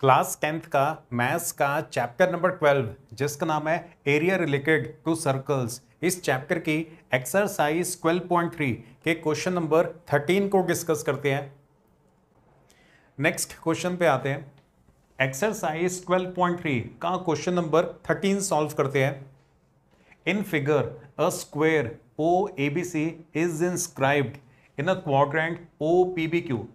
class tenth का maths का chapter number twelve जिसका नाम है एरिया रिलेटेड टू सर्कल्स इस चैप्टर की एक्सरसाइज 12.3 के क्वेश्चन नंबर 13 को डिस्कस करते हैं नेक्स्ट क्वेश्चन पे आते हैं एक्सरसाइज 12.3 का क्वेश्चन नंबर 13 सॉल्व करते हैं in figure a square O A B C is inscribed in a quadrant O P B Q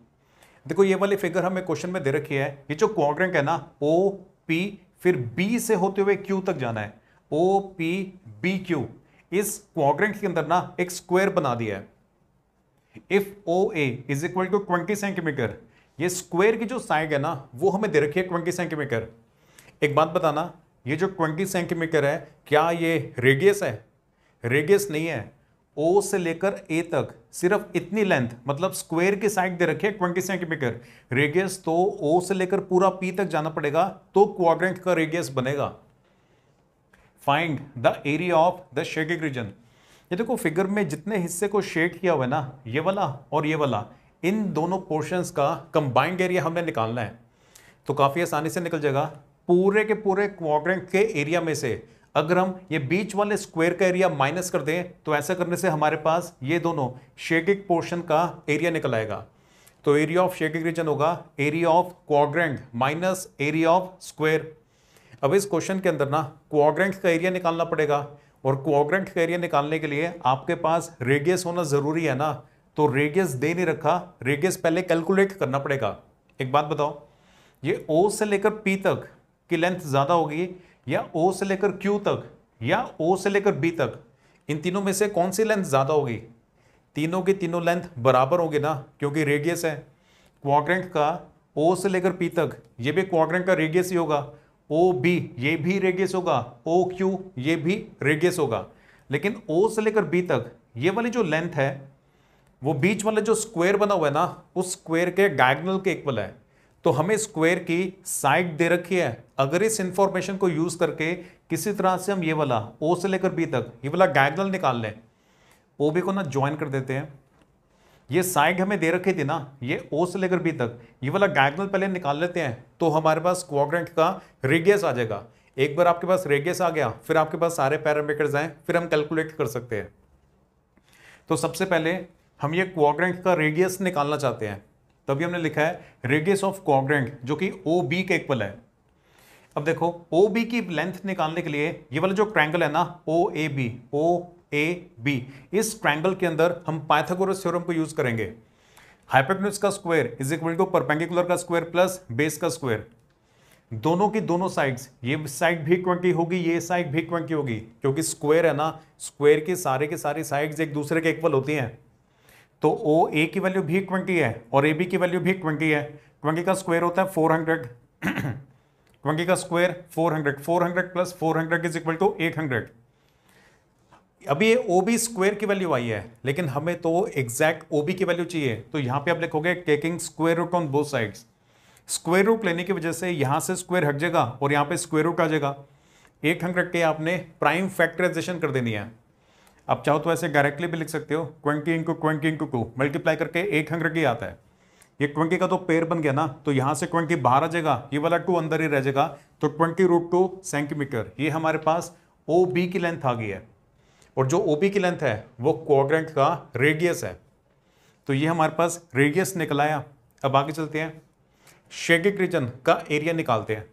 देखो ये वाली फिगर हमें क्वेश्चन में दे रखी है ये जो क्वाड्रेंट है ना ओ पी फिर बी से होते हुए क्यू तक जाना है ओ पी बी क्यू इस क्वाड्रेंट के अंदर ना एक स्क्वायर बना दिया है if O A is equal to twenty centimetre ये स्क्वायर की जो साइड है ना वो हमें दे रखी है ट्वेंटी सेंटीमीटर एक बात बताना ये जो ट्वेंटी सेंटीमीटर है क्या ये रेडियस है रेडियस नहीं है ओ से लेकर ए तक सिर्फ इतनी लेंथ मतलब स्क्वायर की साइड दे रखे ट्वेंटी सेंटीमीटर रेडियस तो ओ से लेकर पूरा पी तक जाना पड़ेगा तो क्वाड्रेंट का रेडियस बनेगा find the area of the shading region ये देखो फिगर में जितने हिस्से को शेड किया हुआ है ना ये वाला और ये वाला इन दोनों पोर्शंस का कंबाइंड एरिया हमें निकालना है तो काफ़ी आसानी से निकल जाएगा पूरे के पूरे क्वाड्रेंट के एरिया में से अगर हम ये बीच वाले स्क्वायर का एरिया माइनस कर दें तो ऐसा करने से हमारे पास ये दोनों शेगिक पोर्शन का एरिया निकल आएगा तो एरिया ऑफ शेगिक रीजन होगा area of quadrant minus area of square अब इस क्वेश्चन के अंदर ना क्वाग्रेंड का एरिया निकालना पड़ेगा और क्वाग्रेंट का एरिया निकालने के लिए आपके पास रेडियस होना ज़रूरी है ना तो रेडियस दे नहीं रखा रेडियस पहले कैलकुलेट करना पड़ेगा एक बात बताओ ये ओ से लेकर पी तक की लेंथ ज़्यादा होगी या ओ से लेकर क्यू तक या ओ से लेकर बी तक इन तीनों में से कौन सी लेंथ ज़्यादा होगी तीनों की तीनों लेंथ बराबर होगी ना क्योंकि रेडियस है क्वाड्रेंट का ओ से लेकर पी तक ये भी क्वाड्रेंट का रेडियस ही होगा ओ बी ये भी रेडियस होगा ओ क्यू ये भी रेडियस होगा लेकिन ओ से लेकर बी तक ये वाली जो लेंथ है वो बीच वाला जो स्क्वायर बना हुआ है ना उस स्क्वायर के डायगनल के इक्वल है तो हमें स्क्वायर की साइड दे रखी है अगर इस इंफॉर्मेशन को यूज करके किसी तरह से हम ये वाला ओ से लेकर बी तक ये वाला डायगनल निकाल लें ओ बी को ना ज्वाइन कर देते हैं ये साइड हमें दे रखी थी ना ये ओ से लेकर बी तक ये वाला डायगनल पहले निकाल लेते हैं तो हमारे पास क्वाड्रेंट का रेडियस आ जाएगा एक बार आपके पास रेडियस आ गया फिर आपके पास सारे पैरामीटर्स आए फिर हम कैलकुलेट कर सकते हैं तो सबसे पहले हम ये क्वाड्रेंट का रेडियस निकालना चाहते हैं तभी हमने लिखा है रेडियस ऑफ क्वाड्रेंट जो कि ओ बी के इक्वल है अब देखो ओ बी की लेंथ निकालने के लिए ये वाला जो ट्रैंगल है ना O A B O A B इस ट्रैंगल के अंदर हम पाइथागोरस थ्योरम को यूज करेंगे हाइपोटेन्यूज का square is equal to perpendicular का स्क्वायर प्लस बेस का स्क्वायर दोनों की दोनों साइड्स ये साइड भी इक्वेंटी होगी ये साइड भी इक्वेंटी होगी क्योंकि स्क्वायर है ना स्क्वायर के सारे के सारे साइड्स एक दूसरे के इक्वल होती हैं तो ओ ए की वैल्यू भी ट्वेंटी है और ए बी की वैल्यू भी ट्वेंटी है ट्वेंटी का स्क्वायर होता है फोर हंड्रेड ट्वेंटी का square four hundred four hundred plus four hundred is equal to eight hundred अभी ये ओ बी स्क्वायर की वैल्यू आई है लेकिन हमें तो एग्जैक्ट ओ बी की वैल्यू चाहिए तो यहाँ पे आप लिखोगे taking square root on both sides square root लेने की वजह से यहाँ से स्क्वायर हट जाएगा और यहाँ पे स्क्वायर रूट आ जाएगा एट हंड्रेड के आपने प्राइम फैक्टराइजेशन कर देनी है आप चाहो तो ऐसे डायरेक्टली भी लिख सकते हो twenty into twenty into two multiply करके एट हंड्रेड ही आता है ये क्वेंकी का तो पेयर बन गया ना तो यहाँ से क्वेंकी बाहर आ जाएगा ये वाला टू अंदर ही रह जाएगा तो ट्वेंटी रूट टू सेंटीमीटर ये हमारे पास ओ बी की लेंथ आ गई है और जो ओ बी की लेंथ है वो क्वाड्रेंट का रेडियस है तो ये हमारे पास रेडियस निकल आया अब आगे चलते हैं शेगिक रीजन का एरिया निकालते हैं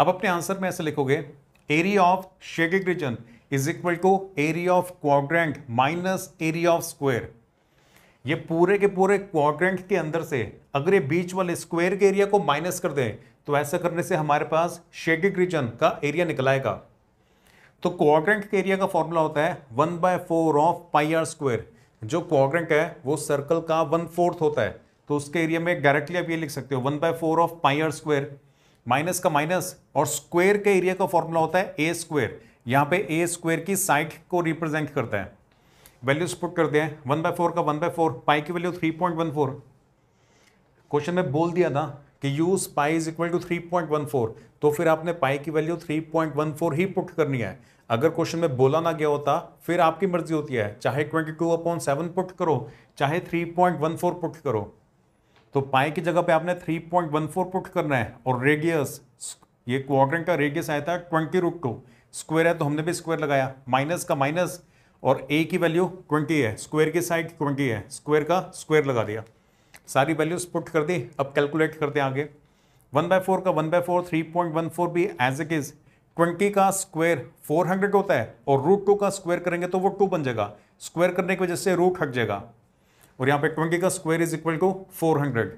अब अपने आंसर में ऐसे लिखोगे area of shaded region is equal to area of quadrant minus area of square ये पूरे के पूरे क्वाड्रेंट के अंदर से अगर ये बीच वाले स्क्वायर के एरिया को माइनस कर दें तो ऐसा करने से हमारे पास शेडिक रीजन का एरिया निकल आएगा तो क्वाड्रेंट के एरिया का फॉर्मूला होता है one by four of pi r जो क्वाड्रेंट है वो सर्कल का वन फोर्थ होता है तो उसके एरिया में डायरेक्टली आप ये लिख सकते हो one by four of pi r minus का माइनस और स्क्वेयर के एरिया का फॉर्मूला होता है ए स्क्वेयर यहाँ पे ए स्क्वायर की साइट को रिप्रेजेंट करता है वैल्यूज पुट करते हैं वन बाय फोर का वन बाय फोर पाई की value three point one four question में बोल दिया था कि use pi is equal to three point one four तो फिर आपने पाई की value three point one four ही पुट करनी है अगर क्वेश्चन में बोला ना गया होता फिर आपकी मर्जी होती है चाहे twenty two upon seven put करो चाहे three point one four put करो तो पाई की जगह पे आपने three point one four put करना है और रेडियस ये क्वाड्रेंट का रेडियस आया था ट्वेंटी रूट टू स्क्वायर है तो हमने भी स्क्वायर लगाया माइनस का माइनस और ए की वैल्यू ट्वेंटी है स्क्वायर की साइड ट्वेंटी है स्क्वायर का स्क्वायर लगा दिया सारी वैल्यूज पुट कर दी अब कैलकुलेट करते हैं आगे वन बाय फोर का one by four three point one four भी एज इट इज़ ट्वेंटी का स्क्वायर फोर हंड्रेड होता है और रूट टू का स्क्वायर करेंगे तो वो टू बन जाएगा स्क्वायर करने की वजह से रूट हट जाएगा और यहाँ पे ट्वेंटी का square is equal to four hundred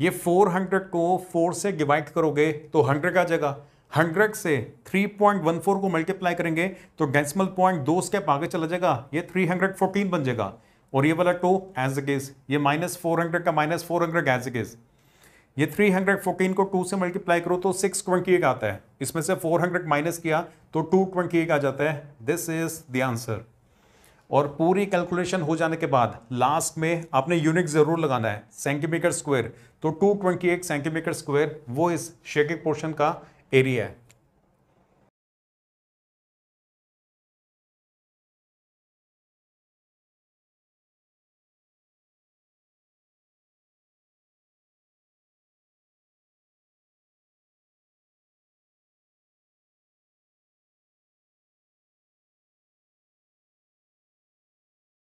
ये फोर हंड्रेड को फोर से डिवाइड करोगे तो हंड्रेड आ जाएगा हंड्रेड से 3.14 को मल्टीप्लाई करेंगे तो डेसिमल पॉइंट दो स्टेप आगे चला जाएगा ये 314 बन जाएगा और ये वाला टू एज अ केस ये माइनस फोर हंड्रेड का minus four hundred as a case ये 314 को टू से मल्टीप्लाई करो तो सिक्स ट्वेंटी एक आता है इसमें से 400 माइनस किया तो टू ट्वेंटी एक आ जाता है दिस इज द आंसर और पूरी कैलकुलेशन हो जाने के बाद लास्ट में आपने यूनिट ज़रूर लगाना है सेंटीमीटर स्क्वायर तो 228 सेंटीमीटर स्क्वायर वो इस शेकिंग पोर्शन का area